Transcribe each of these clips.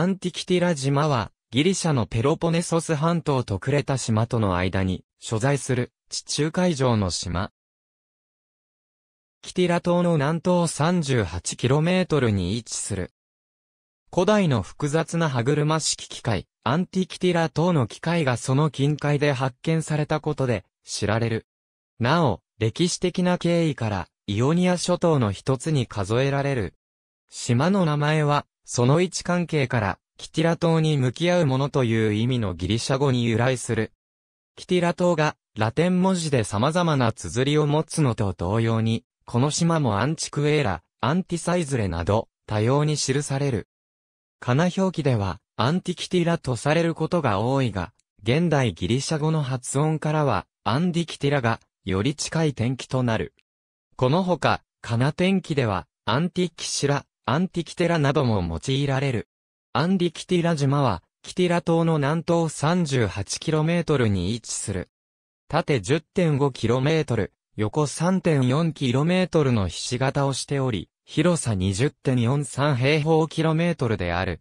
アンティキティラ島は、ギリシャのペロポネソス半島とクレタ島との間に、所在する、地中海上の島。キティラ島の南東 38km に位置する。古代の複雑な歯車式機械、アンティキティラ島の機械がその近海で発見されたことで、知られる。なお、歴史的な経緯から、イオニア諸島の一つに数えられる、島の名前は、その位置関係から、キティラ島に向き合うものという意味のギリシャ語に由来する。キティラ島が、ラテン文字で様々な綴りを持つのと同様に、この島もアンチクエーラ、アンティサイズレなど、多様に記される。カナ表記では、アンティキティラとされることが多いが、現代ギリシャ語の発音からは、アンディキティラが、より近い天気となる。このほか、カナ天気では、アンティキシラ、アンティキテラなども用いられる。アンディキティラ島は、キティラ島の南東 38km に位置する。縦 10.5km、横 3.4km のひし形をしており、広さ20.43平方キロメートルである。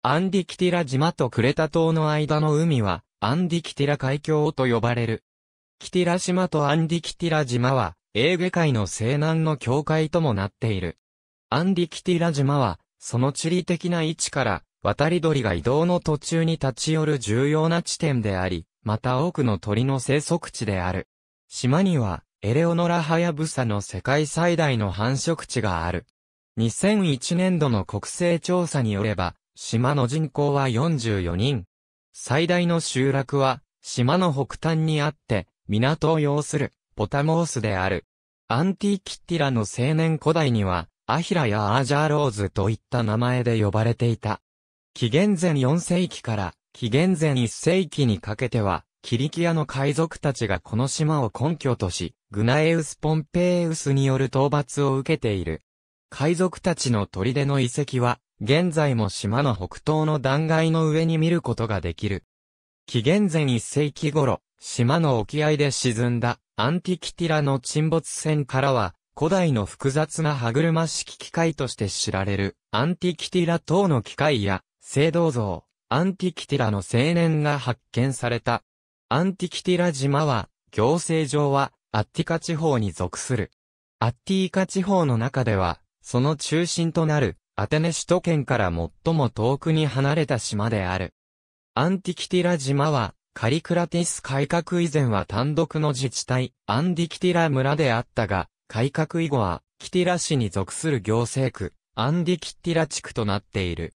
アンディキティラ島とクレタ島の間の海は、アンディキティラ海峡と呼ばれる。キティラ島とアンディキティラ島は、エーゲ海の西南の境界ともなっている。アンディキティラ島は、その地理的な位置から、渡り鳥が移動の途中に立ち寄る重要な地点であり、また多くの鳥の生息地である。島には、エレオノラハヤブサの世界最大の繁殖地がある。2001年度の国勢調査によれば、島の人口は44人。最大の集落は、島の北端にあって、港を要する、ポタモースである。アンティキティラの青年古代には、アヒラやアージャーローズといった名前で呼ばれていた。紀元前4世紀から紀元前1世紀にかけては、キリキアの海賊たちがこの島を根拠とし、グナエウス・ポンペイウスによる討伐を受けている。海賊たちの砦の遺跡は、現在も島の北東の断崖の上に見ることができる。紀元前1世紀頃、島の沖合で沈んだアンティキティラの沈没船からは、古代の複雑な歯車式機械として知られる、アンティキティラ等の機械や、青銅像、アンティキティラの青年が発見された。アンティキティラ島は、行政上は、アッティカ地方に属する。アッティカ地方の中では、その中心となる、アテネ首都圏から最も遠くに離れた島である。アンティキティラ島は、カリクラティス改革以前は単独の自治体、アンディキティラ村であったが、改革以後は、キティラ市に属する行政区、アンディキティラ地区となっている。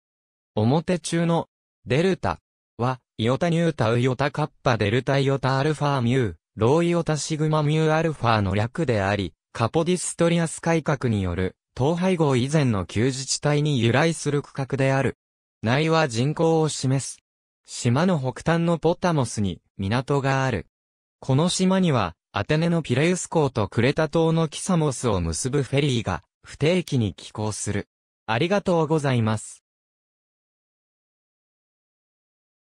表中の、デルタは、イオタニュータウイオタカッパデルタイオタアルファミュー、ローイオタシグマミューアルファの略であり、カポディストリアス改革による、統廃合以前の旧自治体に由来する区画である。内は人口を示す。島の北端のポタモスに港がある。この島にはアテネのピレウス港とクレタ島のキサモスを結ぶフェリーが不定期に寄港する。ありがとうございます。